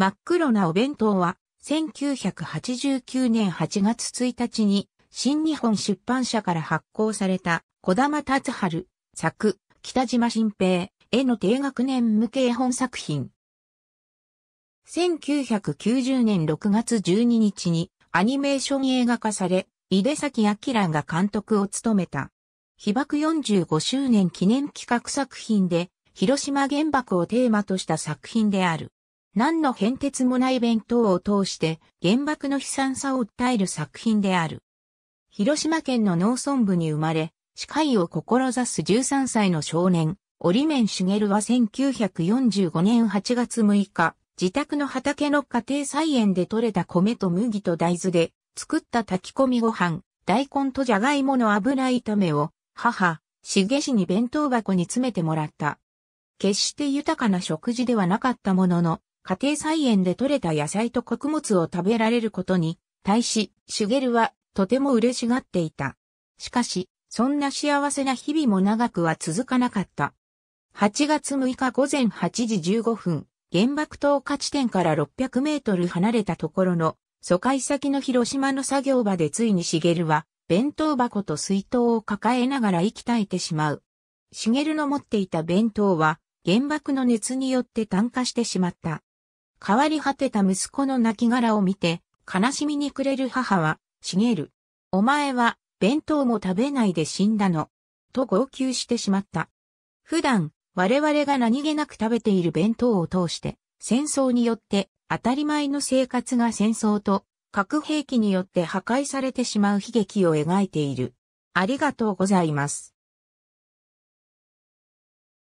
真っ黒なお弁当は、1989年8月1日に、新日本出版社から発行された、小玉達春、作、北島新平、への低学年向け絵本作品。1990年6月12日に、アニメーション映画化され、井出崎明が監督を務めた。被爆45周年記念企画作品で、広島原爆をテーマとした作品である。何の変哲もない弁当を通して原爆の悲惨さを訴える作品である。広島県の農村部に生まれ、歯科医を志す13歳の少年、折面茂は1945年8月6日、自宅の畑の家庭菜園で採れた米と麦と大豆で作った炊き込みご飯、大根とじゃがいもの油炒めを母、茂氏に弁当箱に詰めてもらった。決して豊かな食事ではなかったものの、家庭菜園で採れた野菜と穀物を食べられることに、対し、シュゲルはとても嬉しがっていた。しかし、そんな幸せな日々も長くは続かなかった。8月6日午前8時15分、原爆投下地点から600メートル離れたところの、疎開先の広島の作業場でついにシゲルは、弁当箱と水筒を抱えながら息絶えてしまう。シゲルの持っていた弁当は、原爆の熱によって炭化してしまった。変わり果てた息子の亡骸を見て、悲しみに暮れる母は、茂る。お前は、弁当も食べないで死んだの。と号泣してしまった。普段、我々が何気なく食べている弁当を通して、戦争によって当たり前の生活が戦争と核兵器によって破壊されてしまう悲劇を描いている。ありがとうございます。